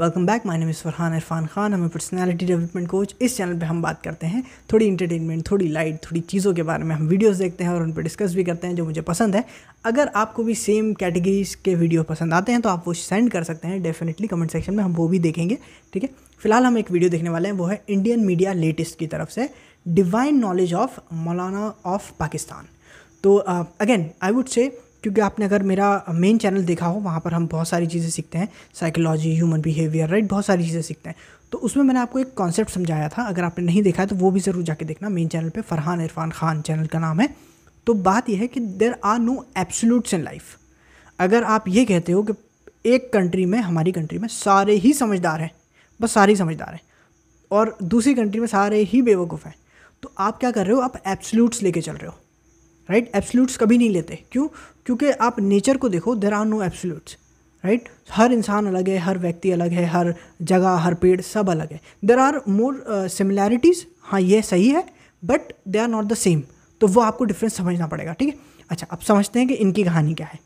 Welcome back my name is Farhan Irfan Khan हम personality development coach इस channel पे हम बात करते हैं थोड़ी इंटरटेनमेंट थोड़ी लाइट थोड़ी चीज़ों के बारे में हम वीडियोस देखते हैं और उन पर डिस्कस भी करते हैं जो मुझे पसंद है अगर आपको भी सेम कैटेगरीज के वीडियो पसंद आते हैं तो आप वो सेंड कर सकते हैं डेफिनेटली कमेंट सेक्शन में हम वो भी देखेंगे ठीक है फिलहाल हम एक वीडियो देखने वाले हैं वो है इंडियन मीडिया लेटेस्ट की तरफ से डिवाइन नॉलेज ऑफ मौलाना ऑफ पाकिस्तान तो अगेन आई वुड से क्योंकि आपने अगर मेरा मेन चैनल देखा हो वहाँ पर हम बहुत सारी चीज़ें सीखते हैं साइकोलॉजी ह्यूमन बिहेवियर राइट बहुत सारी चीज़ें सीखते हैं तो उसमें मैंने आपको एक कॉन्सेप्ट समझाया था अगर आपने नहीं देखा है तो वो भी ज़रूर जाके देखना मेन चैनल पर फरहान इरफान खान चैनल का नाम है तो बात यह है कि there are no absolutes in life अगर आप ये कहते हो कि एक कंट्री में हमारी कंट्री में सारे ही समझदार हैं बस सारे ही समझदार हैं और दूसरी कंट्री में सारे ही बेवकूफ़ हैं तो आप क्या कर रहे हो आप एब्सोल्यूट्स लेके चल रहे हो राइट एब्सोल्यूट्स कभी नहीं लेते क्यों क्योंकि आप नेचर को देखो there are no absolutes right हर इंसान अलग है हर व्यक्ति अलग है हर जगह हर पेड़ सब अलग है देर आर मोर सिमिलैरिटीज़ हाँ ये सही है but they are not the same तो वो आपको डिफरेंस समझना पड़ेगा ठीक है अच्छा अब समझते हैं कि इनकी कहानी क्या है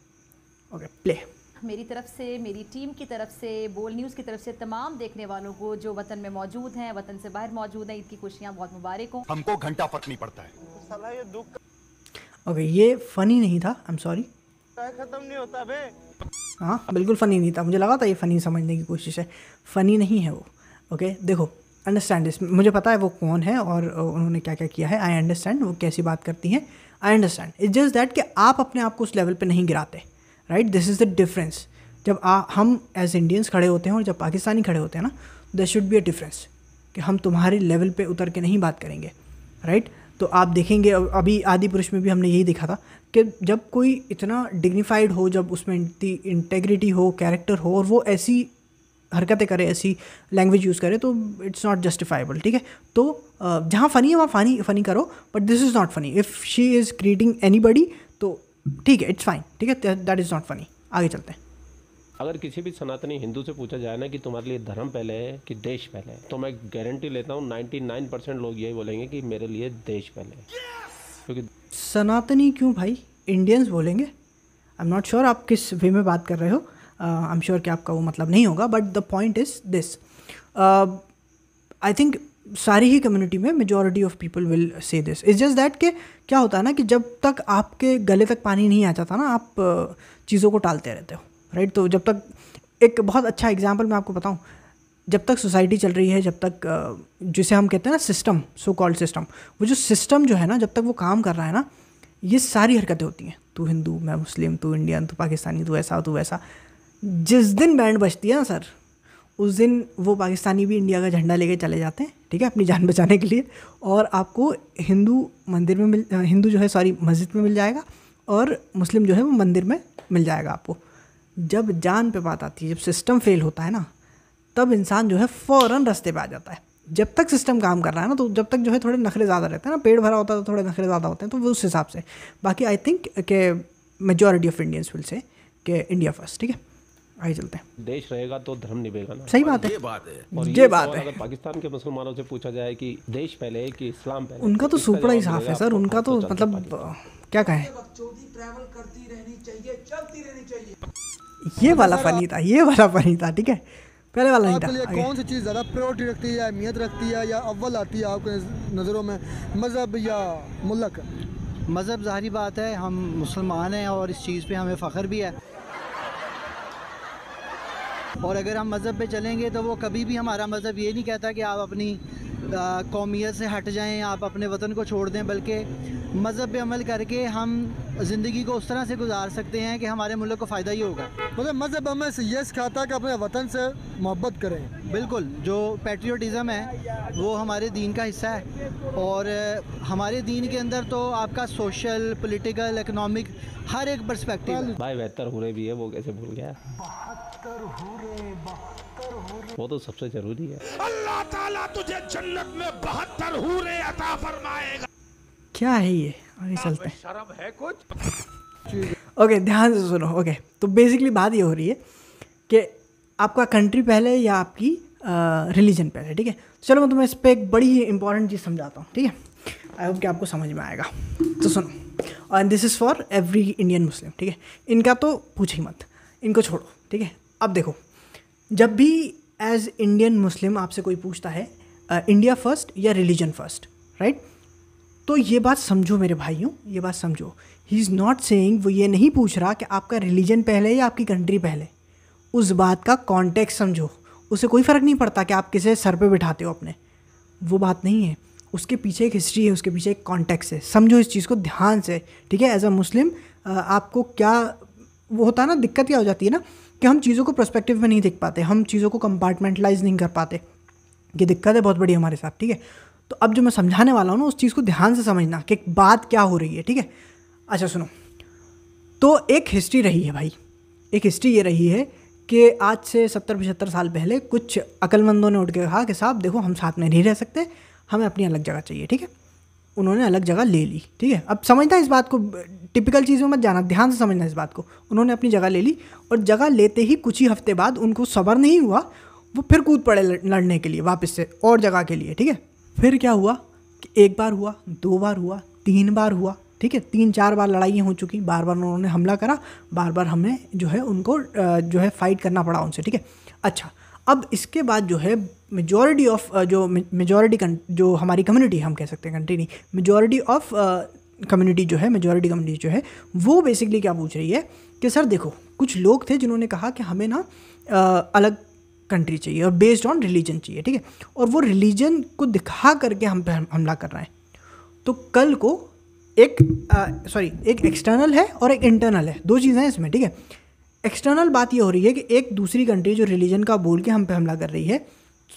ओके okay, प्ले मेरी तरफ से मेरी टीम की तरफ से बोल न्यूज़ की तरफ से तमाम देखने वालों को जो वतन में मौजूद हैं वतन से बाहर मौजूद हैं इनकी खुशियाँ बहुत मुबारक हो हमको घंटा फर्क नहीं पड़ता है तो ओके ये फ़नी नहीं था आई एम सॉरी ख़त्म नहीं होता बे हाँ बिल्कुल फ़नी नहीं था मुझे लगा था ये फ़नी समझने की कोशिश है फ़नी नहीं है वो ओके देखो अंडरस्टैंड दिस मुझे पता है वो कौन है और उन्होंने क्या क्या किया है आई अंडरस्टैंड वो कैसी बात करती हैं I understand it just that कि आप अपने आप को उस लेवल पे नहीं गिराते right this is the difference जब आ, हम एज इंडियंस खड़े होते हैं और जब पाकिस्तानी खड़े होते हैं ना there should be a difference कि हम तुम्हारे लेवल पे उतर के नहीं बात करेंगे राइट right? तो आप देखेंगे अभी आदि पुरुष में भी हमने यही देखा था कि जब कोई इतना डिग्निफाइड हो जब उसमें इंटेग्रिटी हो कैरेक्टर हो और वो ऐसी हरकतें करे ऐसी लैंग्वेज यूज़ करे तो इट्स नॉट जस्टिफाइबल ठीक है तो जहाँ फ़नी है वहाँ फ़नी फ़नी करो but this is not funny if she is creating anybody तो ठीक है इट्स फाइन ठीक है दैट इज़ नॉट फ़नी आगे चलते हैं अगर किसी भी सनातनी हिंदू से पूछा जाए ना कि तुम्हारे लिए धर्म पहले है कि देश पहले है तो मैं गारंटी लेता हूँ 99 परसेंट लोग यही बोलेंगे कि मेरे लिए देश पहले है क्योंकि yes! तो सनातनी क्यों भाई इंडियंस बोलेंगे आई एम नॉट श्योर आप किस वे में बात कर रहे हो आई एम श्योर कि आपका वो मतलब नहीं होगा but the point is this I think सारी ही कम्युनिटी में majority of people will say this is just that कि क्या होता है ना कि जब तक आपके गले तक पानी नहीं आ जाता ना आप uh, चीज़ों को टालते रहते हो राइट तो जब तक एक बहुत अच्छा एग्जाम्पल मैं आपको बताऊँ जब तक सोसाइटी चल रही है जब तक जिसे हम कहते हैं ना सिस्टम सो कॉल्ड सिस्टम वो जो सिस्टम जो है ना जब तक वो काम कर रहा है ना ये सारी हरकतें होती हैं तू हिंदू मैं मुस्लिम तू इंडियन तू पाकिस्तानी तू ऐसा तू वैसा जिस दिन बैंड बजती है ना सर उस दिन वो पाकिस्तानी भी इंडिया का झंडा लेके चले जाते हैं ठीक है अपनी जान बचाने के लिए और आपको हिंदू मंदिर में मिल हिंदू जो है सॉरी मस्जिद में मिल जाएगा और मुस्लिम जो है वो मंदिर में मिल जाएगा आपको जब जान पे बात आती है जब सिस्टम फेल होता है ना तब इंसान जो है फ़ौरन रास्ते पे आ जाता है जब तक सिस्टम काम कर रहा है ना तो जब तक जो है थोड़े नखरे ज़्यादा रहते हैं ना पेड़ भरा होता है तो थोड़े नखरे ज़्यादा होते हैं तो उस हिसाब से बाकी आई थिंक के majority of Indians will say के इंडिया फर्स्ट ठीक है आई चलते हैं देश रहेगा तो धर्म निभेगा ना सही बात है ये बात है और ये, बात है अगर पाकिस्तान के मुसलमानों से पूछा जाए कि देश पहले कि इस्लाम पहले उनका तो सूपड़ा ही साफ है सर उनका तो मतलब क्या कहें ये वाला फनी था ये वाला फनी था ठीक है पहले वाला नहीं था कौन सी चीज़ ज़्यादा प्रायोरिटी रखती है अहमियत रखती है या अव्वल आती है आपके नज़रों में मज़हब या मुल्क मज़हब ज़ाहरी बात है हम मुसलमान हैं और इस चीज़ पर हमें फ़ख्र भी है और अगर हम मज़हब पे चलेंगे तो वो कभी भी हमारा मज़हब ये नहीं कहता कि आप अपनी कौमियत से हट जाएं आप अपने वतन को छोड़ दें बल्कि मज़हब अमल करके हम ज़िंदगी को उस तरह से गुजार सकते हैं कि हमारे मुल्क को फ़ायदा ही होगा मतलब मज़हब हमें ये सिखाता है कि अपने वतन से मोहब्बत करें बिल्कुल जो पेट्रियटिज़म है वो हमारे दीन का हिस्सा है और हमारे दीन के अंदर तो आपका सोशल पोलिटिकल इकनॉमिक हर एक परस्पेक्टिव भाई बेहतर हुरे भी है वो कैसे भूल गया बहत्तर बहत्तर वो तो सबसे जरूरी है अल्लाह ताला तुझे जन्नत में बहत्तर हूरे अता फरमाएगा क्या है ये आगे चलते हैं शर्म है कुछ ओके ध्यान से सुनो ओके तो बेसिकली बात ये हो रही है कि आपका कंट्री पहले या आपकी रिलीजन पहले ठीक है चलो मैं तुम्हें इस पर एक बड़ी इंपॉर्टेंट चीज़ समझाता हूँ ठीक है आई होप कि आपको समझ में आएगा तो सुनो and this is for every Indian Muslim ठीक है इनका तो पूछ ही मत इनको छोड़ो ठीक है अब देखो जब भी एज इंडियन मुस्लिम आपसे कोई पूछता है इंडिया uh, फर्स्ट या रिलीजन फर्स्ट राइट तो ये बात समझो मेरे भाइयों ये बात समझो ही इज़ नॉट सेइंग वो ये नहीं पूछ रहा कि आपका रिलीजन पहले या आपकी कंट्री पहले उस बात का कॉन्टेक्स्ट समझो उसे कोई फ़र्क नहीं पड़ता कि आप किसे सर पे बिठाते हो अपने वो बात नहीं है उसके पीछे एक हिस्ट्री है उसके पीछे एक कॉन्टेक्स्ट है समझो इस चीज़ को ध्यान से ठीक है एज अ मुस्लिम आपको क्या वो होता है ना दिक्कत क्या हो जाती है ना कि हम चीज़ों को प्रस्पेक्टिव में नहीं देख पाते हम चीज़ों को कंपार्टमेंटलाइज नहीं कर पाते ये दिक्कत है बहुत बड़ी हमारे साथ ठीक है तो अब जो मैं समझाने वाला हूँ ना उस चीज़ को ध्यान से समझना कि बात क्या हो रही है ठीक है अच्छा सुनो तो एक हिस्ट्री रही है भाई एक हिस्ट्री ये रही है कि आज से सत्तर पचहत्तर साल पहले कुछ अकलमंदों ने उठ के कहा कि साहब देखो हम साथ में नहीं रह सकते हमें अपनी अलग जगह चाहिए ठीक है उन्होंने अलग जगह ले ली ठीक है अब समझना इस बात को टिपिकल चीज़ में मत जाना ध्यान से समझना इस बात को उन्होंने अपनी जगह ले ली और जगह लेते ही कुछ ही हफ्ते बाद उनको सबर नहीं हुआ वो फिर कूद पड़े लड़ने के लिए वापस से और जगह के लिए ठीक है फिर क्या हुआ कि एक बार हुआ दो बार हुआ तीन बार हुआ ठीक है तीन चार बार लड़ाइयाँ हो चुकी बार बार उन्होंने हमला करा बार बार हमें जो है उनको जो है फाइट करना पड़ा उनसे ठीक है अच्छा अब इसके बाद जो है मेजॉरिटी ऑफ uh, जो मेजॉरिटी जो हमारी कम्युनिटी हम कह सकते हैं कंट्री नहीं मेजॉरिटी ऑफ कम्युनिटी जो है मेजॉरिटी कम्युनिटी जो है वो बेसिकली क्या पूछ रही है कि सर देखो कुछ लोग थे जिन्होंने कहा कि हमें ना uh, अलग कंट्री चाहिए और बेस्ड ऑन रिलीजन चाहिए ठीक है और वो रिलीजन को दिखा करके हम पे हमला कर रहे हैं तो कल को एक सॉरी uh, एक एक्सटर्नल है और एक इंटरनल है दो चीज़ें हैं इसमें ठीक है एक्सटर्नल बात ये हो रही है कि एक दूसरी कंट्री जो रिलीजन का बोल के हम पे हमला कर रही है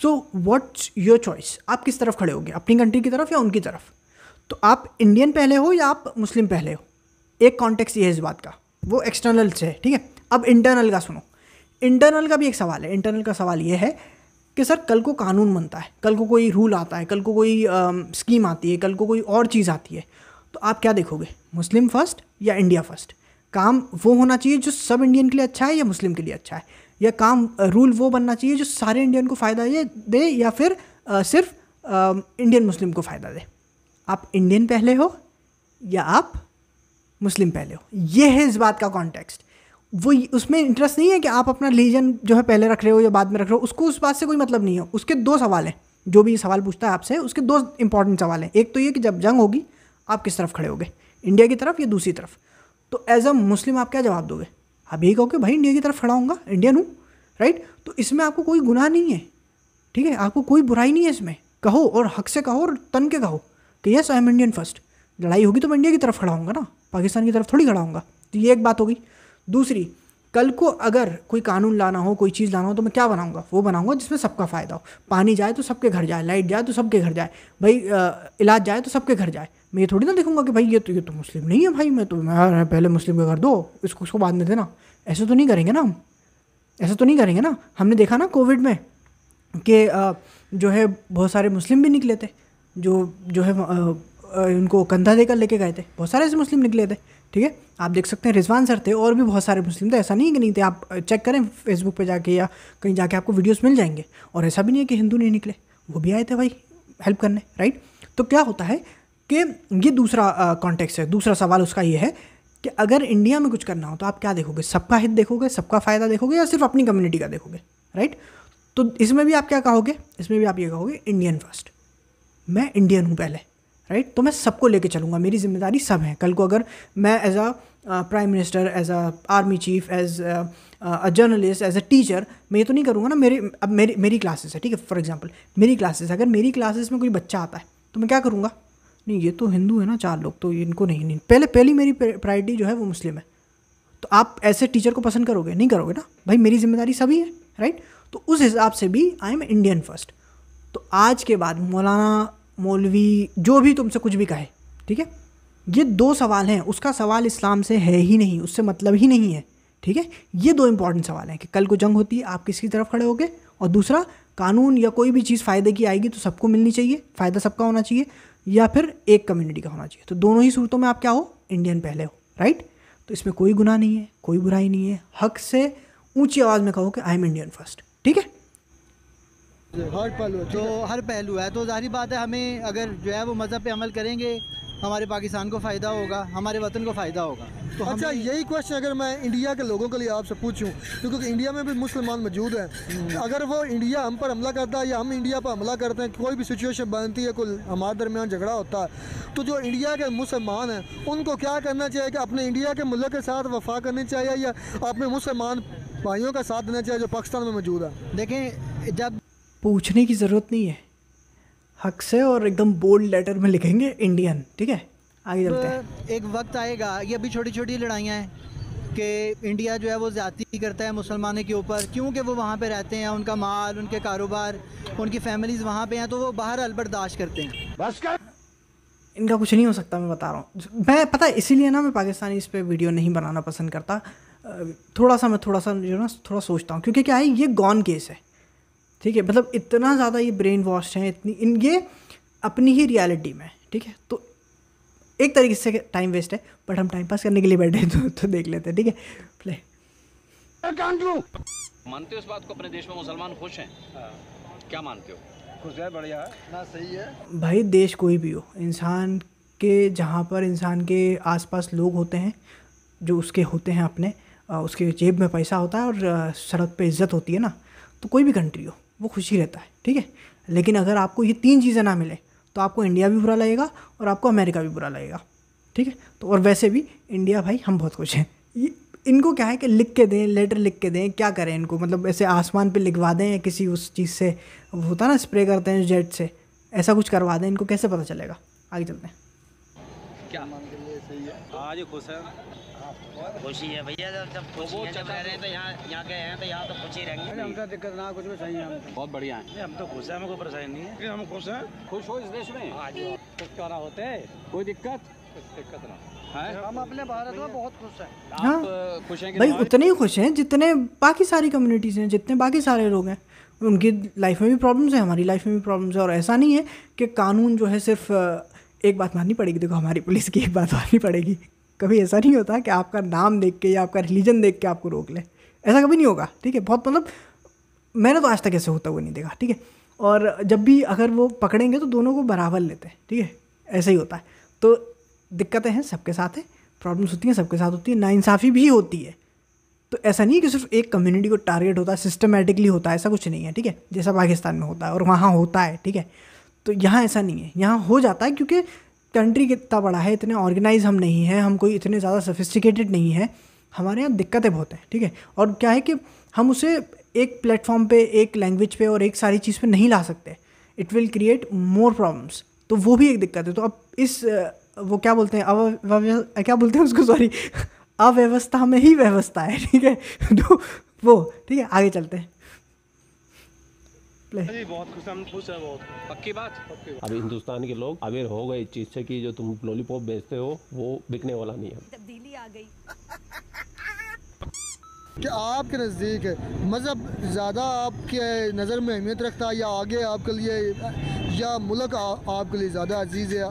सो वॉट्स योर चॉइस आप किस तरफ खड़े होंगे अपनी कंट्री की तरफ या उनकी तरफ तो आप इंडियन पहले हो या आप मुस्लिम पहले हो एक कॉन्टेक्स्ट ये है इस बात का वो एक्सटर्नल से है ठीक है अब इंटरनल का सुनो इंटरनल का भी एक सवाल है इंटरनल का सवाल ये है कि सर कल को कानून बनता है कल को कोई रूल आता है कल को कोई स्कीम आती है कल को कोई और चीज़ आती है तो आप क्या देखोगे मुस्लिम फर्स्ट या इंडिया फर्स्ट काम वो होना चाहिए जो सब इंडियन के लिए अच्छा है या मुस्लिम के लिए अच्छा है या काम रूल वो बनना चाहिए जो सारे इंडियन को फ़ायदा दे या फिर आ, सिर्फ आ, इंडियन मुस्लिम को फ़ायदा दे आप इंडियन पहले हो या आप मुस्लिम पहले हो ये है इस बात का कॉन्टेक्स्ट वो उसमें इंटरेस्ट नहीं है कि आप अपना रिलीजन जो है पहले रख रहे हो या बाद में रख रहे हो उसको उस बात से कोई मतलब नहीं है उसके दो सवाल हैं जो भी सवाल पूछता है आपसे उसके दो इंपॉर्टेंट सवाल हैं एक तो ये कि जब जंग होगी आप किस तरफ खड़े होगे इंडिया की तरफ या दूसरी तरफ तो एज अ मुस्लिम आप क्या जवाब दोगे आप यही कहोगे भाई इंडिया की तरफ खड़ा होगा इंडियन हूँ राइट तो इसमें आपको कोई गुनाह नहीं है ठीक है आपको कोई बुराई नहीं है इसमें कहो और हक से कहो और तन के कहो कि yes I am Indian first लड़ाई होगी तो मैं इंडिया की तरफ खड़ा होगा ना पाकिस्तान की तरफ थोड़ी खड़ा होगा तो ये एक बात होगी दूसरी कल को अगर कोई कानून लाना हो कोई चीज़ लाना हो तो मैं क्या बनाऊंगा वो बनाऊंगा जिसमें सबका फ़ायदा हो पानी जाए तो सबके घर जाए लाइट जाए तो सबके घर जाए भाई इलाज जाए तो सबके घर जाए मैं ये थोड़ी ना देखूंगा कि भाई ये तो ये तो मुस्लिम नहीं है भाई मैं तो मैं पहले मुस्लिम का कर दो इसको उसको बाद में देना ऐसे तो नहीं करेंगे ना हम ऐसा तो नहीं करेंगे ना हमने देखा ना कोविड में कि जो है बहुत सारे मुस्लिम भी निकले थे जो जो है उनको कंधा देकर लेके गए थे बहुत सारे ऐसे मुस्लिम निकले थे ठीक है आप देख सकते हैं रिजवान सर थे और भी बहुत सारे मुस्लिम थे ऐसा नहीं है कि नहीं थे आप चेक करें फेसबुक पे जाके या कहीं जाके आपको वीडियोस मिल जाएंगे और ऐसा भी नहीं है कि हिंदू नहीं निकले वो भी आए थे भाई हेल्प करने राइट तो क्या होता है कि ये दूसरा कॉन्टेक्स है दूसरा सवाल उसका ये है कि अगर इंडिया में कुछ करना हो तो आप क्या देखोगे सबका हित देखोगे सबका फ़ायदा देखोगे या सिर्फ अपनी कम्युनिटी का देखोगे राइट तो इसमें भी आप क्या कहोगे इसमें भी आप ये कहोगे इंडियन फर्स्ट मैं इंडियन हूँ पहले राइट तो मैं सबको लेके चलूँगा मेरी जिम्मेदारी सब है कल को अगर मैं as a prime minister as a army chief as a journalist as a teacher मैं ये तो नहीं करूँगा ना मेरे अब मेरी मेरी क्लासेस है ठीक है फॉर एग्जाम्पल मेरी क्लासेस अगर मेरी क्लासेस में कोई बच्चा आता है तो मैं क्या करूँगा नहीं ये तो हिंदू है ना चार लोग तो इनको नहीं नहीं पहले पहली मेरी प्रायरिटी जो है वो मुस्लिम है तो आप ऐसे टीचर को पसंद करोगे नहीं करोगे ना भाई मेरी जिम्मेदारी सभी है राइट तो उस हिसाब से भी आई एम इंडियन फर्स्ट तो आज के बाद मौलाना मौलवी जो भी तुमसे कुछ भी कहे ठीक है ये दो सवाल हैं उसका सवाल इस्लाम से है ही नहीं उससे मतलब ही नहीं है ठीक है ये दो इंपॉर्टेंट सवाल हैं कि कल को जंग होती है आप किसकी तरफ खड़े होगे और दूसरा कानून या कोई भी चीज़ फ़ायदे की आएगी तो सबको मिलनी चाहिए फ़ायदा सबका होना चाहिए या फिर एक कम्युनिटी का होना चाहिए तो दोनों ही सूरतों में आप क्या हो इंडियन पहले हो राइट तो इसमें कोई गुना नहीं है कोई बुराई नहीं है हक से ऊंची आवाज़ में कहो कि आई एम इंडियन फर्स्ट ठीक है हर पहलू तो हर पहलू है तो जाहिर बात है हमें अगर जो है वो मज़हब पे अमल करेंगे हमारे पाकिस्तान को फ़ायदा होगा हमारे वतन को फ़ायदा होगा तो अच्छा यही क्वेश्चन अगर मैं इंडिया के लोगों के लिए आपसे पूछूं क्योंकि इंडिया में भी मुसलमान मौजूद हैं हम्म। अगर वो इंडिया हम पर हमला करता है या हम इंडिया पर हमला करते हैं कोई भी सिचुएशन बनती है कोई हमारे दरमियान झगड़ा होता है तो जो इंडिया के मुसलमान हैं उनको क्या करना चाहिए कि अपने इंडिया के मुल्क के साथ वफा करनी चाहिए या अपने मुसलमान भाइयों का साथ देना चाहिए जो पाकिस्तान में मौजूद है देखें जब पूछने की ज़रूरत नहीं है हक से और एकदम बोल्ड लेटर में लिखेंगे इंडियन ठीक है आगे चलते हैं मतलब एक वक्त आएगा ये अभी छोटी छोटी लड़ाइयाँ हैं कि इंडिया जो है वो ज़्यादा करता है मुसलमानों के ऊपर क्योंकि वो वहाँ पे रहते हैं उनका माल उनके कारोबार उनकी फैमिलीज़ वहाँ पे हैं तो वो बाहर अलबर्दाश्त करते हैं बस कर इनका कुछ नहीं हो सकता मैं बता रहा हूँ मैं पता इसीलिए ना मैं पाकिस्तानी इस पर वीडियो नहीं बनाना पसंद करता थोड़ा सा मैं थोड़ा सा जो ना थोड़ा सोचता हूँ क्योंकि क्या है ये गॉन केस है ठीक है मतलब इतना ज़्यादा ये ब्रेन वॉश हैं इतनी इन ये अपनी ही रियलिटी में ठीक है तो एक तरीके से टाइम वेस्ट है बट हम टाइम पास करने के लिए बैठे तो, तो देख लेते हैं ठीक है प्ले मानते हो इस बात को अपने देश में मुसलमान खुश हैं हाँ। क्या मानते हो खुश है बढ़िया ना सही है भाई देश कोई भी हो इंसान के जहाँ पर इंसान के आसपास लोग होते हैं जो उसके होते हैं अपने उसके जेब में पैसा होता है और सड़क पे इज्जत होती है ना तो कोई भी कंट्री हो वो खुशी रहता है ठीक है लेकिन अगर आपको ये तीन चीज़ें ना मिले तो आपको इंडिया भी बुरा लगेगा और आपको अमेरिका भी बुरा लगेगा ठीक है तो और वैसे भी इंडिया भाई हम बहुत खुश हैं ये इनको क्या है कि लिख के दें लेटर लिख के दें क्या करें इनको मतलब ऐसे आसमान पे लिखवा दें या किसी उस चीज़ से होता ना स्प्रे करते हैं जेट से ऐसा कुछ करवा दें इनको कैसे पता चलेगा आगे चलते हैं क्या मान के लिए सही है आज खुश है खुशी है भैया जब जब खुशी है जब रहे हैं तो यहाँ यहाँ के हैं तो यहाँ तो खुशी रहेंगे हमसे दिक्कत ना कुछ भी सही है बहुत बढ़िया है हम तो खुश हैं हमको परेशानी नहीं है हम खुश हैं खुश हो इस देश में कुछ हाँ क्या ना होते कोई दिक्कत कुछ दिक्कत ना हम अपने भारत में बहुत खुश हैं हाँ खुश हैं भाई उतने ही खुश हैं जितने बाकी सारी कम्युनिटीज़ हैं जितने बाकी सारे लोग हैं उनकी लाइफ में भी प्रॉब्लम्स हैं हमारी लाइफ में भी प्रॉब्लम्स हैं और ऐसा नहीं है कि कानून जो है सिर्फ एक बात माननी पड़ेगी देखो हमारी पुलिस की एक बात माननी पड़ेगी कभी ऐसा नहीं होता कि आपका नाम देख के या आपका रिलीजन देख के आपको रोक ले ऐसा कभी नहीं होगा ठीक है बहुत मतलब मैंने तो आज तक ऐसे होता हुआ नहीं देखा ठीक है और जब भी अगर वो पकड़ेंगे तो दोनों को बराबर लेते हैं ठीक है ऐसा ही होता है तो दिक्कतें हैं सबके साथ है प्रॉब्लम्स होती हैं सबके साथ होती है नाइंसाफ़ी भी होती है तो ऐसा नहीं है कि सिर्फ एक कम्युनिटी को टारगेट होता है सिस्टमेटिकली होता है ऐसा कुछ नहीं है ठीक है जैसा पाकिस्तान में होता है और वहाँ होता है ठीक है तो यहाँ ऐसा नहीं है यहाँ हो जाता है क्योंकि कंट्री कितना बड़ा है इतने ऑर्गेनाइज हम नहीं हैं हम कोई इतने ज़्यादा सफिस्टिकेटेड नहीं है हमारे यहाँ दिक्कतें बहुत हैं ठीक है और क्या है कि हम उसे एक प्लेटफॉर्म पे एक लैंग्वेज पे और एक सारी चीज़ पे नहीं ला सकते it will create more problems तो वो भी एक दिक्कत है तो अब इस वो क्या बोलते हैं अव क्या बोलते हैं उसको सॉरी अव्यवस्था में ही व्यवस्था है ठीक है तो वो ठीक है आगे चलते हैं प्ले हाँ बहुत खुश हम खुश है बहुत पक्की बात अब हिंदुस्तान के लोग अवेयर हो गए इस चीज से कि जो तुम लॉलीपॉप बेचते हो वो बिकने वाला नहीं है तब्दीली आ गई कि आपके नज़दीक मज़हब ज़्यादा आपके नज़र में अहमियत रखता है या आगे आपके लिए या मुल्क आपके लिए ज़्यादा अजीज़ या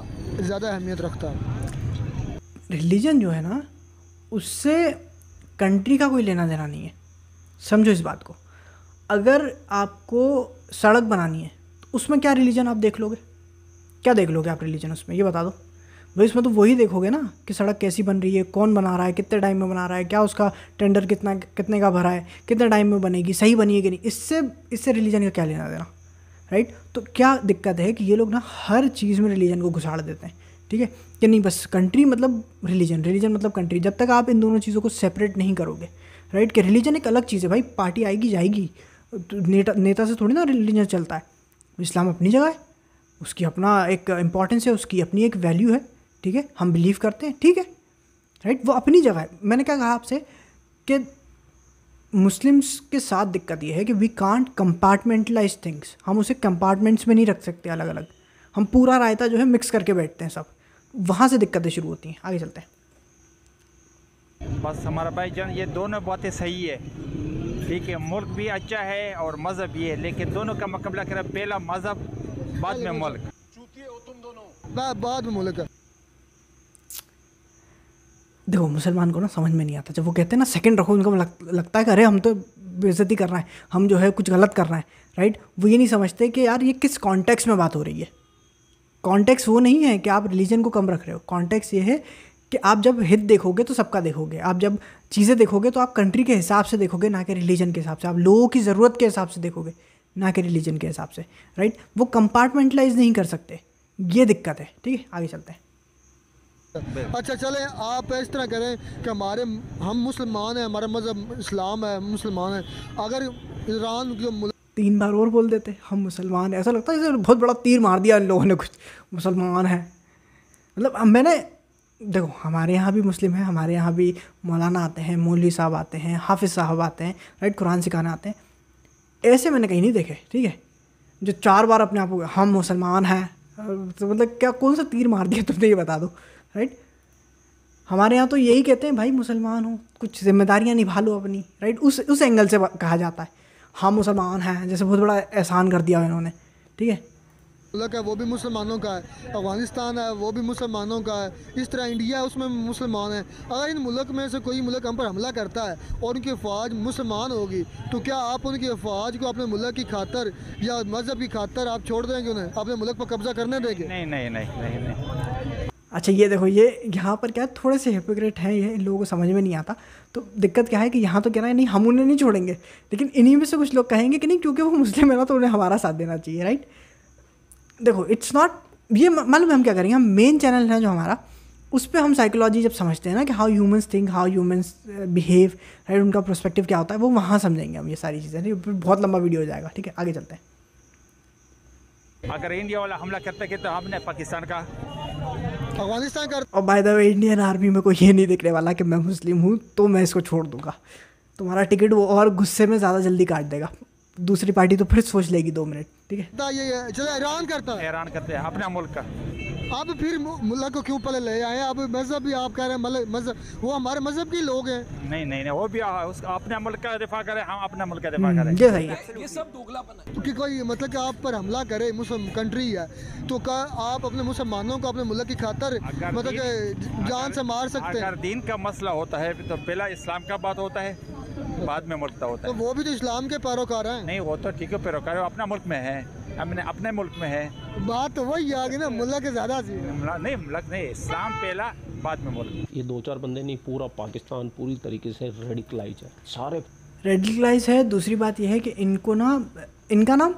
ज़्यादा अहमियत रखता है रिलीजन जो है ना उससे कंट्री का कोई लेना देना नहीं है समझो इस बात को अगर आपको सड़क बनानी है तो उसमें क्या रिलीजन आप देख लोगे क्या देख लोगे आप रिलीजन उसमें ये बता दो भाई इसमें तो वही देखोगे ना कि सड़क कैसी बन रही है कौन बना रहा है कितने टाइम में बना रहा है क्या उसका टेंडर कितना कितने का भरा है कितने टाइम में बनेगी सही बनी है कि नहीं इससे इससे रिलीजन का क्या लेना देना राइट तो क्या दिक्कत है कि ये लोग ना हर चीज़ में रिलीजन को घुसाड़ देते हैं ठीक है कि नहीं बस कंट्री मतलब रिलीजन रिलीजन मतलब कंट्री जब तक आप इन दोनों चीज़ों को सेपरेट नहीं करोगे राइट कि रिलीजन एक अलग चीज़ है भाई पार्टी आएगी जाएगी तो नेता नेता से थोड़ी ना रिलीजन चलता है इस्लाम अपनी जगह है उसकी अपना एक इम्पॉर्टेंस है उसकी अपनी एक वैल्यू है ठीक है हम बिलीव करते हैं ठीक है राइट वो अपनी जगह है मैंने क्या कहा आपसे कि मुस्लिम्स के साथ दिक्कत ये है कि वी कांट कंपार्टमेंटलाइज थिंग्स हम उसे कंपार्टमेंट्स में नहीं रख सकते अलग अलग हम पूरा रायता जो है मिक्स करके बैठते हैं सब वहाँ से दिक्कतें शुरू होती हैं आगे चलते हैं बस हमारा भाई जान ये दोनों बातें सही है ठीक है मुल्क भी अच्छा है और मज़हब भी है लेकिन दोनों का मुकबला करें पहला मज़हब बाद में मुल्क तुम दोनों बाद में मुल्क देखो मुसलमान को ना समझ में नहीं आता जब वो कहते हैं ना सेकंड रखो उनको मतलब लग, लगता है कि अरे हम तो बेजती कर रहे हैं हम जो है कुछ गलत कर रहे हैं राइट वो ये नहीं समझते कि यार ये किस कॉन्टेक्स्ट में बात हो रही है कॉन्टेक्स्ट वो नहीं है कि आप रिलीजन को कम रख रहे हो कॉन्टेक्स्ट ये है कि आप जब हित देखोगे तो सबका देखोगे आप जब चीज़ें देखोगे तो आप कंट्री के हिसाब से देखोगे ना कि रिलीजन के हिसाब से आप लोगों की ज़रूरत के हिसाब से देखोगे ना कि रिलीजन के हिसाब से राइट वो कंपार्टमेंटलाइज नहीं कर सकते ये दिक्कत है ठीक है आगे चलते हैं अच्छा चले आप इस तरह करें कि हमारे हम मुसलमान हैं हमारा मज़हब इस्लाम है मुसलमान है अगर ईरान जो तीन बार और बोल देते हम मुसलमान हैं ऐसा लगता है जैसे बहुत बड़ा तीर मार दिया इन लोगों ने कुछ मुसलमान है मतलब मैंने देखो हमारे यहाँ भी मुस्लिम हैं हमारे यहाँ भी मौलाना आते हैं मौलवी साहब आते हैं हाफिज़ साहब आते हैं राइट कुरान सिखाने आते हैं ऐसे मैंने कहीं नहीं देखे ठीक है जो चार बार अपने आप को हम मुसलमान हैं तो मतलब क्या कौन सा तीर मार दिया तुमने ये बता दो राइट हमारे यहाँ तो यही कहते हैं भाई मुसलमान हो कुछ जिम्मेदारियाँ निभा लो अपनी राइट उस उस एंगल से कहा जाता है हम मुसलमान हैं जैसे बहुत बड़ा एहसान कर दिया इन्होंने ठीक है मुल्क है वो भी मुसलमानों का है अफगानिस्तान है वो भी मुसलमानों का है इस तरह इंडिया है उसमें मुसलमान है अगर इन मुल्क में से कोई मुल्क हम पर हमला करता है और उनकी अफवाज मुसलमान होगी तो क्या आप उनकी अफवाज को अपने मुल्क की खातर या मज़हब की खातर आप छोड़ देंगे उन्हें अपने मुल्क पर कब्ज़ा करने देंगे नहीं नहीं नहीं नहीं, नहीं। अच्छा ये देखो ये यहाँ पर क्या है थोड़े से हिपोक्रेट हैं ये इन लोगों को समझ में नहीं आता तो दिक्कत क्या है कि यहाँ तो कह रहा है नहीं हम उन्हें नहीं छोड़ेंगे लेकिन इन्हीं में से कुछ लोग कहेंगे कि नहीं क्योंकि वो मुस्लिम है ना तो उन्हें हमारा साथ देना चाहिए राइट देखो इट्स नॉट ये मालूम हम क्या करेंगे हम मेन चैनल है जो हमारा उस पर हम साइकोलॉजी जब समझते हैं ना कि how humans think how humans behave right उनका प्रोस्पेक्टिव क्या होता है वो वहाँ समझेंगे हम ये सारी चीज़ें बहुत लंबा वीडियो हो जाएगा ठीक है आगे चलते हैं अगर इंडिया वाला हमला करते हैं तो हमने पाकिस्तान का अफगानिस्तान का और by the way Indian army में कोई ये नहीं देखने वाला कि मैं मुस्लिम हूँ तो मैं इसको छोड़ दूंगा तुम्हारा टिकट वो और गुस्से में ज़्यादा जल्दी काट देगा दूसरी पार्टी तो फिर सोच लेगी दो मिनट ठीक है ये हैरान करता है हैरान करते हैं अपने मुल्क का अब फिर मुल्ला को क्यों पहले ले आए अब मज़हब भी आप कह रहे हैं मतलब मज़हब वो हमारे मज़हब के लोग हैं नहीं नहीं नहीं वो भी अपने मुल्क का दिफा करें हम अपने मुल्क का दिफा हम्म, करें ये सब दुगला है कोई मतलब कि आप पर हमला करे मुस्लिम कंट्री है तो क्या आप अपने मुसलमानों को अपने मुल्क की खातर मतलब कि जान से मार सकते हैं दीन का मसला होता है तो पहला इस्लाम का बात होता है बाद में मुल्क होता तो है तो वो भी तो इस्लाम के पैरोकार हैं नहीं वो तो ठीक है पैरोकार अपना मुल्क में है हमने अपने मुल्क में है बात तो वही आ गई ना मुल्क ज़्यादा नहीं मुल्क नहीं इस्लाम पहला बाद में मुल्क ये दो चार बंदे नहीं पूरा पाकिस्तान पूरी तरीके से रेडिकलाइज है सारे रेडिकलाइज है दूसरी बात यह है कि इनको ना इनका ना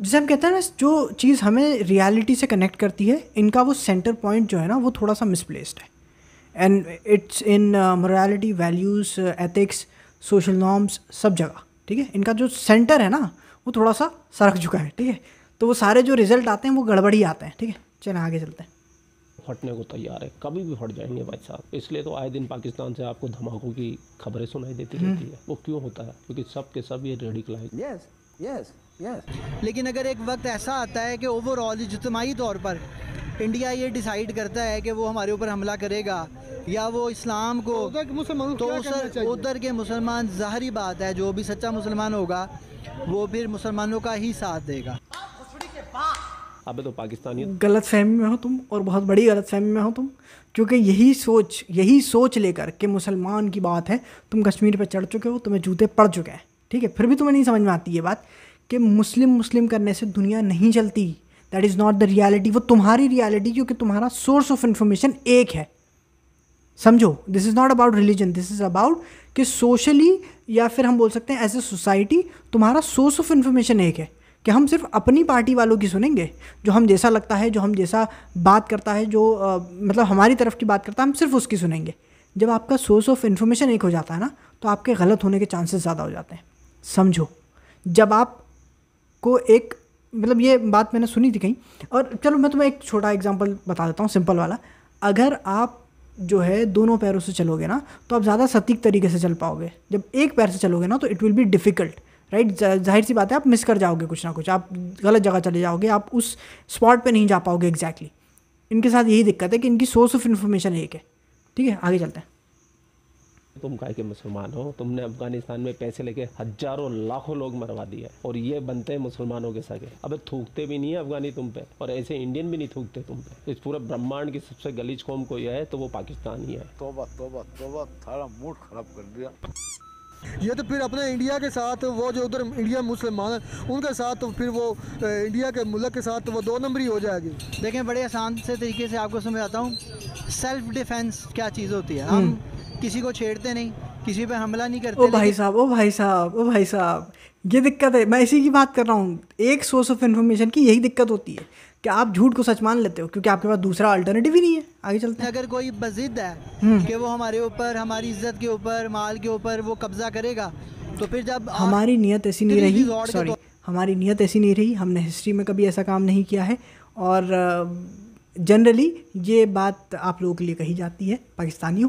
जैसे हम कहते हैं ना जो चीज़ हमें रियलिटी से कनेक्ट करती है इनका वो सेंटर पॉइंट जो है ना वो थोड़ा सा मिसप्लेस्ड है and it's in morality values ethics social norms सब जगह ठीक है इनका जो सेंटर है ना वो थोड़ा सा सरक चुका है ठीक है तो वो सारे जो रिजल्ट आते हैं वो गड़बड़ी आते हैं ठीक है चलो आगे चलते हैं फटने को तैयार है कभी भी फट जाएंगे भाई साहब इसलिए तो आए दिन पाकिस्तान से आपको धमाकों की खबरें सुनाई देती हम्म। रहती है वो क्यों होता है क्योंकि सब के सब ये रेडिकलाइज यस यस यस लेकिन अगर एक वक्त ऐसा आता है कि ओवरऑल इजतमाही तौर पर इंडिया ये डिसाइड करता है कि वो हमारे ऊपर हमला करेगा या वो इस्लाम को तो उधर के मुसलमान तो जहरी बात है जो भी सच्चा मुसलमान होगा वो फिर मुसलमानों का ही साथ देगा अब तो पाकिस्तानी गलत फहमी में हो तुम और बहुत बड़ी गलत फहमी में हो तुम क्योंकि यही सोच यही सोच लेकर कि मुसलमान की बात है तुम कश्मीर पर चढ़ चुके हो तुम्हें जूते पड़ चुके हैं ठीक है फिर भी तुम्हें नहीं समझ में आती ये बात कि मुस्लिम मुस्लिम करने से दुनिया नहीं चलती that is not the reality वो तुम्हारी रियलिटी क्योंकि तुम्हारा सोर्स ऑफ इन्फॉर्मेशन एक है समझो this is not about religion this is about कि सोशली या फिर हम बोल सकते हैं एज ए सोसाइटी तुम्हारा सोर्स ऑफ इन्फॉर्मेशन एक है कि हम सिर्फ अपनी पार्टी वालों की सुनेंगे जो हम जैसा लगता है जो हम जैसा बात करता है जो आ, मतलब हमारी तरफ की बात करता है हम सिर्फ उसकी सुनेंगे जब आपका सोर्स ऑफ इन्फॉर्मेशन एक हो जाता है ना तो आपके गलत होने के चांसेस ज़्यादा हो जाते हैं समझो जब आप को एक मतलब ये बात मैंने सुनी थी कहीं और चलो मैं तुम्हें एक छोटा एग्जांपल बता देता हूँ सिंपल वाला अगर आप जो है दोनों पैरों से चलोगे ना तो आप ज़्यादा सटीक तरीके से चल पाओगे जब एक पैर से चलोगे ना तो it will be difficult right जाहिर सी बात है आप मिस कर जाओगे कुछ ना कुछ आप गलत जगह चले जाओगे आप उस स्पॉट पर नहीं जा पाओगे एग्जैक्टली exactly. इनके साथ यही दिक्कत है कि इनकी सोर्स ऑफ इन्फॉर्मेशन एक है ठीक है आगे चलते हैं तुम कहे के मुसलमान हो तुमने अफगानिस्तान में पैसे लेके हजारों लाखों लोग मरवा दिए और ये बनते हैं मुसलमानों के सगे अबे थूकते भी नहीं है अफगानी तुम पे और ऐसे इंडियन भी नहीं थूकते तुम पे इस पूरे ब्रह्मांड की सबसे गलीज कौम को यह है तो वो पाकिस्तान ही है तोबा तोबा तोबा थारा मूड खराब कर दिया ये तो फिर अपने इंडिया के साथ वो जो उधर इंडिया मुसलमान है उनके साथ तो फिर वो इंडिया के मुल्क के साथ तो वो दो नंबर ही हो जाएगी देखें बड़े आसान से तरीके से आपको समझाता हूँ सेल्फ डिफेंस क्या चीज़ होती है हम्म। हम किसी को छेड़ते नहीं किसी पे हमला नहीं करते ओ भाई साहब ओ भाई साहब ओ भाई साहब ये दिक्कत है मैं इसी की बात कर रहा हूँ एक सोर्स ऑफ इन्फॉर्मेशन की यही दिक्कत होती है कि आप झूठ को सच मान लेते हो क्योंकि आपके पास दूसरा अल्टरनेटिव ही नहीं है आगे चलते हैं अगर कोई बजिद है हम्म। कि वो हमारे ऊपर हमारी इज्जत के ऊपर माल के ऊपर वो कब्जा करेगा तो फिर जब हमारी नीयत ऐसी नहीं रही सॉरी तो- हमारी नीयत ऐसी नहीं रही हमने हिस्ट्री में कभी ऐसा काम नहीं किया है और जनरली ये बात आप लोगों के लिए कही जाती है पाकिस्तानियों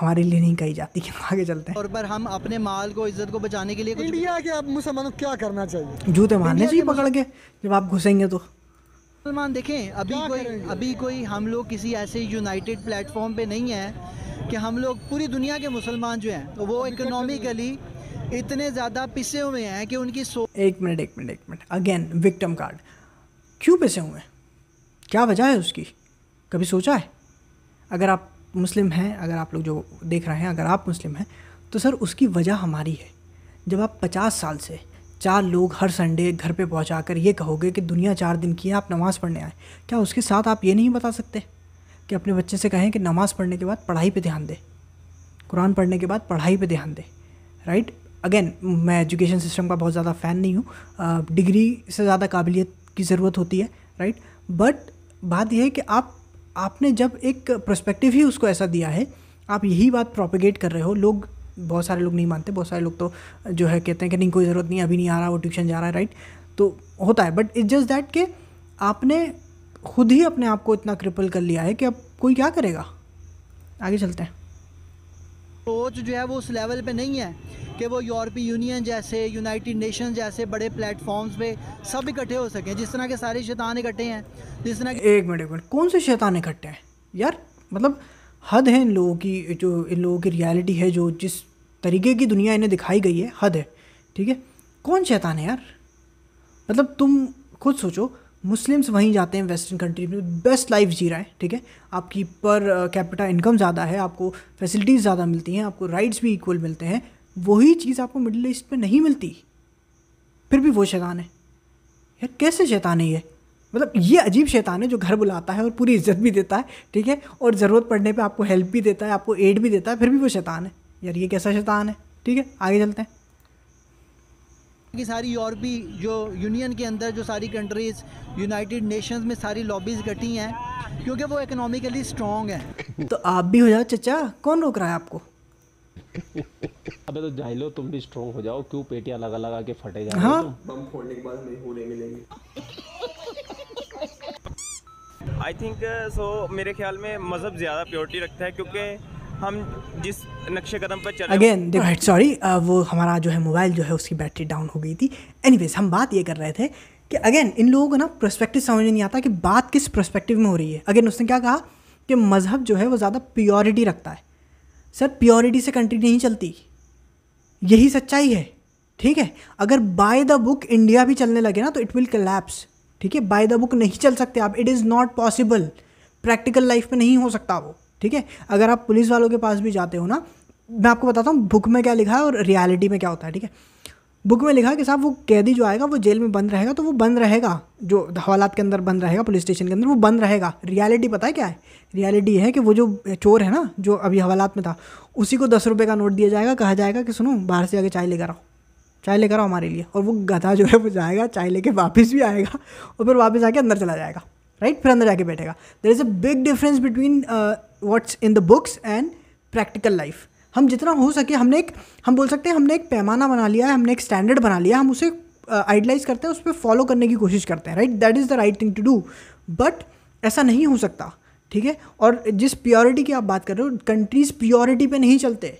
हमारे लिए नहीं कही जाती हम आगे चलते हैं और पर हम अपने माल को इज्जत को बचाने के लिए कुछ इंडिया के आप मुसलमानों क्या करना चाहिए जूते मारने चाहिए पकड़ के जब आप घुसेंगे तो मुसलमान देखें अभी कोई अभी कोई हम लोग किसी ऐसे यूनाइटेड प्लेटफॉर्म पे नहीं है कि हम लोग पूरी दुनिया के मुसलमान जो हैं तो वो इकोनॉमिकली इतने ज़्यादा पिसे हुए हैं कि उनकी सो एक मिनट एक मिनट एक मिनट अगेन विक्टम कार्ड क्यों पिसे हुए हैं क्या वजह है उसकी कभी सोचा है अगर आप मुस्लिम हैं अगर आप लोग जो देख रहे हैं अगर आप मुस्लिम हैं तो सर उसकी वजह हमारी है जब आप पचास साल से चार लोग हर संडे घर पे पहुंचा कर ये कहोगे कि दुनिया चार दिन की है आप नमाज़ पढ़ने आए क्या उसके साथ आप ये नहीं बता सकते कि अपने बच्चे से कहें कि नमाज़ पढ़ने के बाद पढ़ाई पे ध्यान दे कुरान पढ़ने के बाद पढ़ाई पे ध्यान दे राइट अगेन मैं एजुकेशन सिस्टम का बहुत ज़्यादा फ़ैन नहीं हूँ डिग्री से ज़्यादा काबिलियत की ज़रूरत होती है राइट बट बात यह है कि आप आपने जब एक प्रस्पेक्टिव ही उसको ऐसा दिया है आप यही बात प्रोपेगेट कर रहे हो लोग बहुत सारे लोग नहीं मानते बहुत सारे लोग तो जो है कहते हैं कि नहीं कोई ज़रूरत नहीं अभी नहीं आ रहा वो ट्यूशन जा रहा है राइट तो होता है बट इट्स जस्ट दैट कि आपने खुद ही अपने आप को इतना क्रिपल कर लिया है कि अब कोई क्या करेगा आगे चलते हैं सोच जो है वो उस लेवल पे नहीं है कि वो यूरोपीय यूनियन जैसे यूनाइटेड नेशन जैसे बड़े प्लेटफॉर्म्स पे सब इकट्ठे हो सकें जिस तरह के सारे शैतान इकट्ठे हैं जिस तरह के एक मिनट एक मिनट कौन से शैतान इकट्ठे हैं यार मतलब हद है इन लोगों की जो इन लोगों की रियलिटी है जो जिस तरीके की दुनिया इन्हें दिखाई गई है हद है ठीक है कौन शैतान है यार मतलब तुम खुद सोचो मुस्लिम्स वहीं जाते हैं वेस्टर्न कंट्री में बेस्ट लाइफ जी रहा है ठीक है आपकी पर कैपिटा इनकम ज़्यादा है आपको फैसिलिटीज़ ज़्यादा मिलती हैं आपको राइट्स भी इक्वल मिलते हैं वही चीज़ आपको मिडिल ईस्ट में नहीं मिलती फिर भी वो शैतान है यार कैसे शैतान है ये मतलब ये अजीब शैतान है जो घर बुलाता है और पूरी इज्जत भी देता है ठीक है और ज़रूरत पड़ने पर आपको हेल्प भी देता है आपको एड भी देता है फिर भी वो शैतान है यार ये कैसा शैतान है ठीक है आगे चलते हैं कि सारी यूरोपी जो यूनियन के अंदर जो सारी कंट्रीज़ यूनाइटेड नेशंस में सारी लॉबीज़ गटी हैं क्योंकि वो इकोनॉमिकली स्ट्रॉन्ग हैं तो आप भी हो जाओ चचा कौन रोक रहा है आपको अबे तो जाहिलो तुम भी स्ट्रॉन्ग हो जाओ क्यों पेटियां लगा लगा के फटे जा रहे हो हाँ? बम फोड़ने के बाद नहीं होने मिलेंगे आई थिंक सो मेरे ख्याल में मज़हब ज़्यादा प्योरिटी रखता है क्योंकि हम जिस नक्शे कदम पर चल अगेन राइट सॉरी वो हमारा जो है मोबाइल जो है उसकी बैटरी डाउन हो गई थी एनी हम बात ये कर रहे थे कि अगेन इन लोगों को ना प्रोस्पेक्टिव समझ नहीं आता कि बात किस प्रोस्पेक्टिव में हो रही है अगेन उसने क्या कहा कि मज़हब जो है वो ज़्यादा प्योरिटी रखता है सर प्योरिटी से कंट्री नहीं चलती यही सच्चाई है ठीक है अगर बाय द बुक इंडिया भी चलने लगे ना तो इट विल कलेप्स ठीक है बाय द बुक नहीं चल सकते आप it is not possible practical life में नहीं हो सकता वो ठीक है अगर आप पुलिस वालों के पास भी जाते हो ना मैं आपको बताता हूँ बुक में क्या लिखा है और रियलिटी में क्या होता है ठीक है बुक में लिखा है कि साहब वो कैदी जो आएगा वो जेल में बंद रहेगा तो वो बंद रहेगा जो हवालात के अंदर बंद रहेगा पुलिस स्टेशन के अंदर वो बंद रहेगा रियलिटी पता है क्या है रियलिटी है कि वो जो चोर है ना जो अभी हवालात में था उसी को दस रुपये का नोट दिया जाएगा कहा जाएगा कि सुनो बाहर से आके चाय लेकर आओ चाय लेकर आओ हमारे लिए और वो गधा जो है वो जाएगा चाय लेके वापस भी आएगा और फिर वापस आके अंदर चला जाएगा राइट फिर अंदर जाके बैठेगा there is a big difference between what's in the books and practical life हम जितना हो सके हमने एक हम बोल सकते हैं हमने एक पैमाना बना लिया है हमने एक स्टैंडर्ड बना लिया हम उसे आइडलाइज uh, करते हैं उस पर फॉलो करने की कोशिश करते हैं right that is the right thing to do but ऐसा नहीं हो सकता ठीक है और जिस प्योरिटी की आप बात कर रहे हो कंट्रीज़ प्योरिटी पे नहीं चलते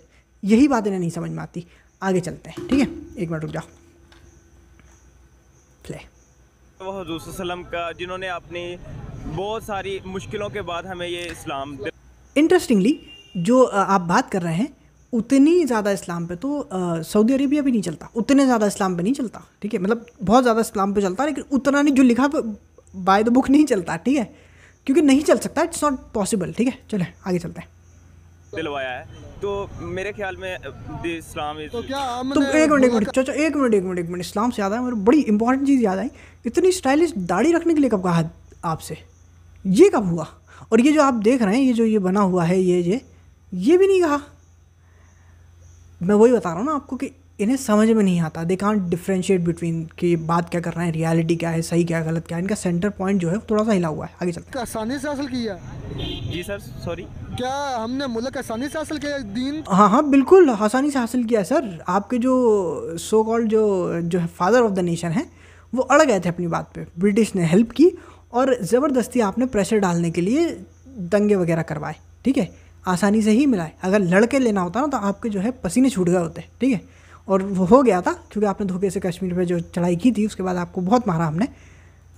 यही बात इन्हें नहीं समझ में आती आगे चलते हैं ठीक है एक मिनट रुक जाओ प्ले वह का जिन्होंने अपनी बहुत सारी मुश्किलों के बाद हमें ये इस्लाम इंटरेस्टिंगली जो आप बात कर रहे हैं उतनी ज़्यादा इस्लाम पे तो सऊदी अरेबिया भी नहीं चलता उतने ज़्यादा इस्लाम पे नहीं चलता ठीक है मतलब बहुत ज़्यादा इस्लाम पे चलता लेकिन उतना नहीं जो लिखा बाय द बुक नहीं चलता ठीक है क्योंकि नहीं चल सकता इट्स नॉट पॉसिबल ठीक है चले आगे चलते हैं दिलवाया है तो मेरे ख्याल में इस्लाम इस... तो क्या एक मिनट एक मिनट चाचा एक मिनट एक मिनट एक मिनट इस्लाम से याद आए मेरे बड़ी इंपॉर्टेंट चीज़ याद आई इतनी स्टाइलिश दाढ़ी रखने के लिए कब कहा आपसे ये कब हुआ और ये जो आप देख रहे हैं ये जो ये बना हुआ है ये ये ये भी नहीं कहा मैं वही बता रहा हूँ ना आपको कि इन्हें समझ में नहीं आता दे कांट डिफ्रेंशिएट बिटवीन कि बात क्या कर रहे हैं रियलिटी क्या है सही क्या है गलत क्या है इनका सेंटर पॉइंट जो है थोड़ा सा हिला हुआ है आगे चलते हैं आसानी से हासिल किया जी सर सॉरी क्या हमने मुल्क आसानी से हासिल किया दीन हाँ हाँ बिल्कुल आसानी से हासिल किया सर आपके जो सो कॉल्ड जो जो है फादर ऑफ द नेशन है वो अड़ गए थे अपनी बात पे ब्रिटिश ने हेल्प की और ज़बरदस्ती आपने प्रेशर डालने के लिए दंगे वगैरह करवाए ठीक है आसानी से ही मिलाए अगर लड़के लेना होता ना तो आपके जो है पसीने छूट गए होते ठीक है और वो हो गया था क्योंकि आपने धोखे से कश्मीर पे जो चढ़ाई की थी उसके बाद आपको बहुत मारा हमने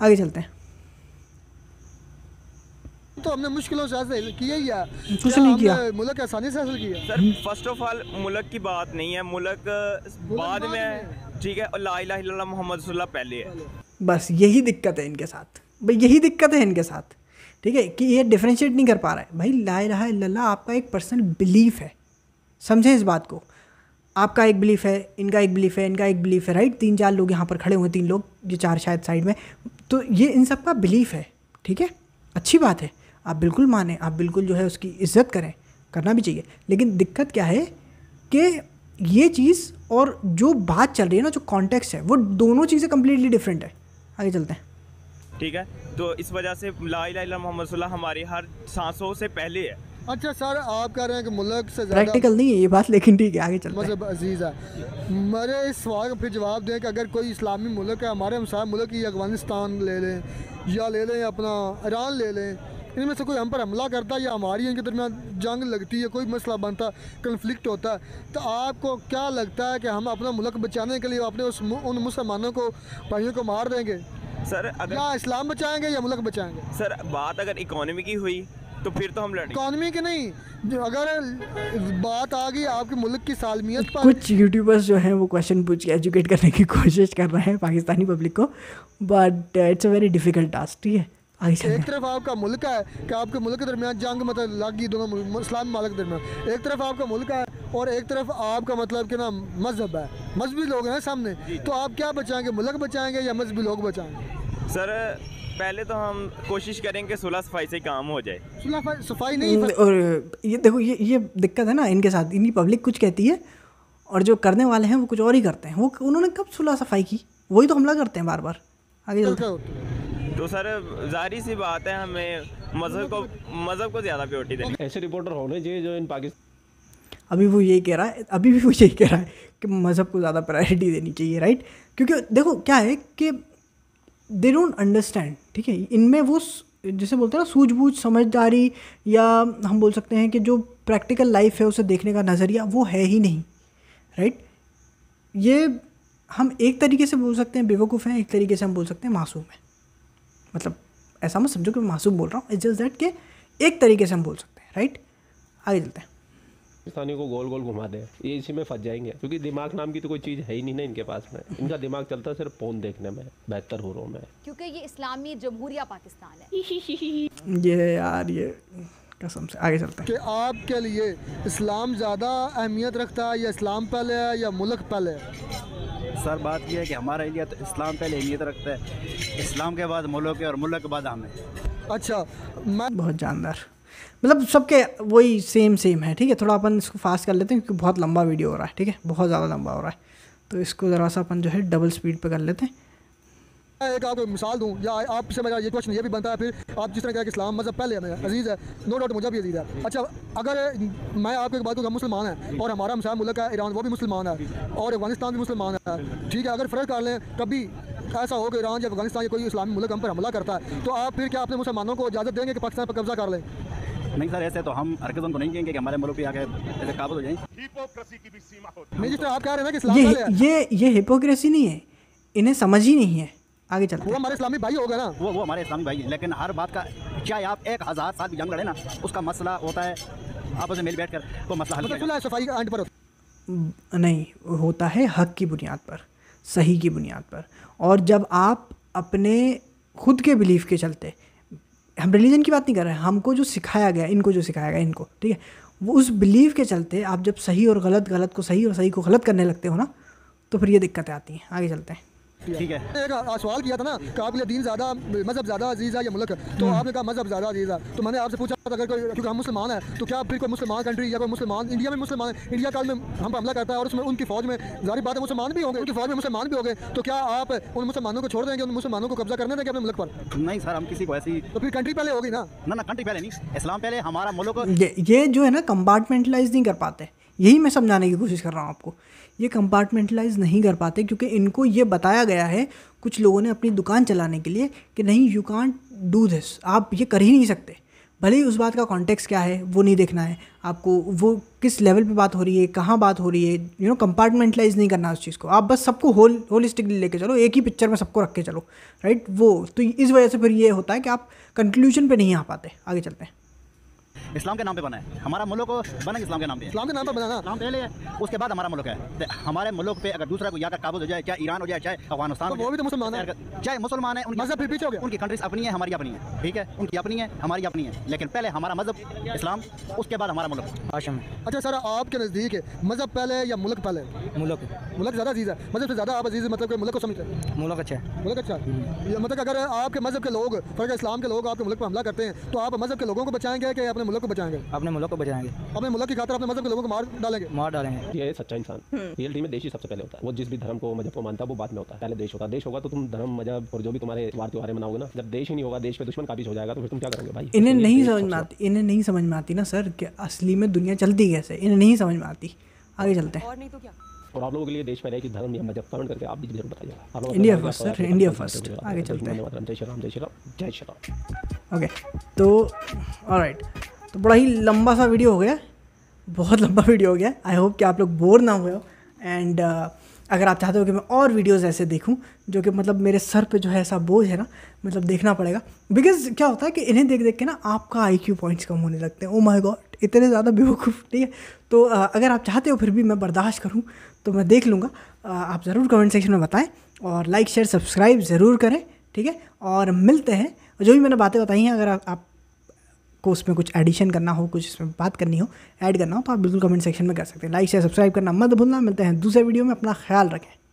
आगे चलते हैं तो हमने मुश्किलों से हासिल किया ही है कुछ नहीं किया मुल्क आसानी से हासिल किया सर फर्स्ट ऑफ ऑल मुल्क की बात नहीं है मुल्क बाद में ठीक है और ला मोहम्मद पहले है बस यही दिक्कत है इनके साथ भाई यही दिक्कत है इनके साथ ठीक है कि ये डिफ्रेंशिएट नहीं कर पा रहा है भाई ला रहा है आपका एक पर्सनल बिलीफ है समझें इस बात को आपका एक बिलीफ है इनका एक बिलीफ है इनका एक बिलीफ है राइट तीन चार लोग यहाँ पर खड़े हुए तीन लोग ये चार शायद साइड में तो ये इन सब का बिलीफ है ठीक है अच्छी बात है आप बिल्कुल माने आप बिल्कुल जो है उसकी इज्जत करें करना भी चाहिए लेकिन दिक्कत क्या है कि ये चीज़ और जो बात चल रही है ना जो कॉन्टेक्स्ट है वो दोनों चीज़ें कम्प्लीटली डिफरेंट है आगे चलते हैं ठीक है तो इस वजह से ला मोहम्मद हमारी हर सांसों से पहले है अच्छा सर आप कह रहे हैं कि मुल्क से प्रैक्टिकल नहीं है ये बात लेकिन ठीक है आगे चलते मतलब अजीज है मेरे इस सवाल का फिर जवाब दें कि अगर कोई इस्लामी मुल्क है हमारे हमसाय मुल्क ही अफगानिस्तान ले लें या ले लें अपना ईरान ले लें इनमें से कोई हम पर हमला करता है या हमारी इनके दरमियान जंग लगती है कोई मसला बनता कन्फ्लिक्ट होता है तो आपको क्या लगता है कि हम अपना मुल्क बचाने के लिए अपने उस उन मुसलमानों को भाइयों को मार देंगे सर अगर या इस्लाम बचाएंगे या मुल्क बचाएंगे सर बात अगर इकोनॉमी की हुई तो फिर तो हम लड़ेंगे इकोनॉमी की नहीं जो अगर बात आ गई आपके मुल्क की सालमियत पर कुछ यूट्यूबर्स जो हैं वो क्वेश्चन पूछ के एजुकेट करने की कोशिश कर रहे हैं पाकिस्तानी पब्लिक को but it's a very difficult task ठीक है एक तरफ आपका मुल्क है कि आपके मुल्क के दरमियान जंग मतलब लागी दोनों इस्लाम मालक के दरमियान एक तरफ आपका मुल्क है और एक तरफ आपका मतलब कि ना मजहब है मजहबी लोग हैं सामने तो आप क्या बचाएंगे मुल्क बचाएंगे या मजहबी लोग बचाएंगे सर पहले तो हम कोशिश करेंगे सुलह सफाई से काम हो जाए सुलह सफाई नहीं और ये देखो ये ये दिक्कत है ना इनके साथ इनकी पब्लिक कुछ कहती है और जो करने वाले हैं वो कुछ और ही करते हैं वो उन्होंने कब सुलह सफाई की वही तो हमला करते हैं बार बार आगे चलते तो सर जारी सी बात है हमें मज़हब को मज़हब को ज़्यादा प्योरिटी देनी ऐसे रिपोर्टर होने चाहिए जो इन पाकिस्तान अभी वो यही कह रहा है अभी भी वो यही कह रहा है कि मज़हब को ज़्यादा प्रायोरिटी देनी चाहिए राइट क्योंकि देखो क्या है कि दे डोंट अंडरस्टैंड ठीक है इनमें वो जैसे बोलते हैं ना सूझबूझ समझदारी या हम बोल सकते हैं कि जो प्रैक्टिकल लाइफ है उसे देखने का नज़रिया वो है ही नहीं राइट ये हम एक तरीके से बोल सकते हैं बेवकूफ़ हैं एक तरीके से हम बोल सकते हैं मासूम हैं मतलब ऐसा मैं समझो कि मैं मासूम बोल रहा हूँ इट जस्ट दैट के एक तरीके से हम बोल सकते हैं राइट आगे चलते हैं पाकिस्तानी को गोल गोल घुमा दे ये इसी में फंस जाएंगे क्योंकि दिमाग नाम की तो कोई चीज़ है ही नहीं ना इनके पास में इनका दिमाग चलता है सिर्फ फोन देखने में बेहतर हो में क्योंकि ये इस्लामी जमहूरिया पाकिस्तान है ये यार ये कसम से आगे चलते हैं कि आपके लिए इस्लाम ज़्यादा अहमियत रखता है या इस्लाम पहले है या मुल्क पहले है सर बात यह है कि हमारा लिए तो इस्लाम पहले अहमियत रखता है इस्लाम के बाद मुल्क है और मुल्क के बाद हमें अच्छा मैं बहुत जानदार मतलब सबके वही सेम सेम है ठीक है थोड़ा अपन इसको फास्ट कर लेते हैं क्योंकि बहुत लंबा वीडियो हो रहा है ठीक है बहुत ज़्यादा लंबा हो रहा है तो इसको ज़रा सा अपन जो है डबल स्पीड पर कर लेते हैं एक आपको मिसाल दूँ या आपसे मेरा ये क्वेश्चन ये भी बनता है फिर आप जिस तरह कहा कि इस्लाम मज़हब पहले हमें अजीज़ है नो डाउट मुझे भी अजीज़ है अच्छा अगर मैं आपको एक बात कहूँ हम मुसलमान हैं और हमारा मिसाइल मुल्क है ईरान वो भी मुसलमान है और अफगानिस्तान भी मुसलमान है ठीक है अगर फ़र्क कर लें कभी ऐसा हो कि ईरान या अफगानिस्तान या कोई इस्लामी मुल्क हम पर हमला करता है तो आप फिर क्या अपने मुसलमानों को इजाज़त देंगे कि पाकिस्तान पर कब्जा कर लें नहीं सर ऐसे तो हम हरकत को नहीं कहेंगे कि हमारे मुल्क आगे ऐसे हो जाए की भी सीमा आप कह रहे हैं ना कि ये ये ये हिपोक्रेसी नहीं है इन्हें समझ ही नहीं है आगे चलते वो हमारे इस्लामी भाई होगा ना वो वो हमारे इस्लामी भाई हैं लेकिन हर बात का क्या आप एक हज़ार साल जंग लड़े ना उसका मसला होता है आपस में मिल बैठ कर वो मसला हल तो सफाई का पर नहीं होता है हक की बुनियाद पर सही की बुनियाद पर और जब आप अपने खुद के बिलीफ के चलते हम रिलीजन की बात नहीं कर रहे हैं हमको जो सिखाया गया इनको जो सिखाया गया इनको ठीक है वो उस बिलीव के चलते आप जब सही और गलत गलत को सही और सही को गलत करने लगते हो ना तो फिर ये दिक्कतें आती हैं आगे चलते हैं ठीक है एक सवाल किया था ना कि आपके दिन ज़्यादा मज़हब ज़्यादा अजीज़ है या मुल्क तो हम्म। आपने कहा मज़हब ज़्यादा अजीज़ है तो मैंने आपसे पूछा अगर कोई क्योंकि हम मुसलमान है तो क्या फिर कोई मुसलमान कंट्री या कोई मुसलमान इंडिया में मुसलमान है इंडिया काल में हम पर हमला करता है और उसमें उनकी फ़ौज में जारी बात है मुसलमान भी होंगे उनकी फ़ौज में मुसलमान भी गए तो क्या आप उन मुसलमानों को छोड़ देंगे उन मुसलमानों को कब्जा करने देंगे अपने मुल्क पर नहीं सर हम किसी को ऐसी तो फिर कंट्री पहले होगी ना ना ना कंट्री पहले नहीं इस्लाम पहले हमारा मुल्क ये जो है ना कंपार्टमेंटलाइज नहीं कर पाते यही मैं समझाने की कोशिश कर रहा हूँ आपको ये कंपार्टमेंटलाइज नहीं कर पाते क्योंकि इनको ये बताया गया है कुछ लोगों ने अपनी दुकान चलाने के लिए कि नहीं यू कॉन्ट डू दिस आप ये कर ही नहीं सकते भले ही उस बात का कॉन्टेक्स्ट क्या है वो नहीं देखना है आपको वो किस लेवल पे बात हो रही है कहाँ बात हो रही है यू नो कंपार्टमेंटलाइज नहीं करना उस चीज़ को आप बस सबको होल होलिस्टिकली लेके चलो एक ही पिक्चर में सबको रख के चलो राइट वो तो इस वजह से फिर ये होता है कि आप कंक्लूजन पे नहीं आ पाते आगे चलते हैं इस्लाम के नाम पे बना है हमारा मुल्क बना इस्लाम के नाम पे इस्लाम के नाम पे बना इस्लाम पहले उसके बाद हमारा मुल्क है हमारे मुल्क पे अगर दूसरा कोई जाकर काबूज हो जाए चाहे ईरान हो जाए चाहे अफगानिस्तान तो वो भी तो मुसलमान है चाहे मुसलमान है मजहब पीछे हो गया उनकी कंट्रीज अपनी है हमारी अपनी है ठीक है उनकी अपनी है हमारी अपनी है लेकिन पहले हमारा मजहब इस्लाम उसके बाद हमारा मुल्क हाशम अच्छा सर आपके नज़दीक है मजहब पहले या मुल्क पहले मुल्क मुल्क ज़्यादा अजीज़ है मजहब से ज़्यादा आप अजीज़ मतलब मुल्क को समझते हैं मुल्क अच्छा है मुल्क अच्छा हम्म। मतलब अगर आपके मजहब के लोग फर्क इस्लाम के लोग आपके मुल्क पर हमला करते हैं तो आप मजहब के लोगों को बचाएंगे कि अपने मुल्क को बचाएंगे अपने मुल्क को बचाएंगे अपने मुल्क की खातर अपने मजहब के लोगों को मार डालेंगे मार डालेंगे ये सच्चा इंसान हम्म। रियलिटी में देश ही सबसे पहले होता है वो जिस भी धर्म को मजहब को मानता है वो बाद में होता है पहले देश होता देश होगा तो तुम धर्म मजहब और जो भी तुम्हारे वार त्यौहार मनाओगे ना जब देश ही नहीं होगा देश पे दुश्मन काबिज हो जाएगा तो फिर तुम क्या करोगे भाई इन्हें नहीं समझ में आती इन्हें नहीं समझ में आती ना सर कि असली में दुनिया चलती कैसे इन्हें नहीं समझ में आती आगे चलते हैं और नहीं तो क्या और आप लोगों के लिए देश में रहे कि धर्म या मजहब कमेंट करके आप भी जरूर बताइए India first sir India first आगे चलते हैं जय श्री राम जय श्री राम जय श्री राम ओके तो ऑलराइट तो बड़ा ही लंबा सा वीडियो हो गया बहुत लंबा वीडियो हो गया आई होप कि आप लोग बोर ना हुए हो एंड uh, अगर आप चाहते हो कि मैं और वीडियोस ऐसे देखूं जो कि मतलब मेरे सर पे जो है ऐसा बोझ है ना मतलब देखना पड़ेगा बिकॉज क्या होता है कि इन्हें देख देख के ना आपका आई क्यू पॉइंट्स कम होने लगते हैं ओ माई गॉड इतने ज़्यादा बेवकूफ़ ठीक है तो uh, अगर आप चाहते हो फिर भी मैं बर्दाश्त करूँ तो मैं देख लूँगा uh, आप ज़रूर कमेंट सेक्शन में बताएँ और लाइक शेयर सब्सक्राइब ज़रूर करें ठीक है और मिलते हैं जो भी मैंने बातें बताई हैं अगर आप आपको उसमें कुछ एडिशन करना हो कुछ इसमें बात करनी हो ऐड करना हो तो आप बिल्कुल कमेंट सेक्शन में कर सकते हैं लाइक शेयर सब्सक्राइब करना मत भूलना मिलते हैं दूसरे वीडियो में अपना ख्याल रखें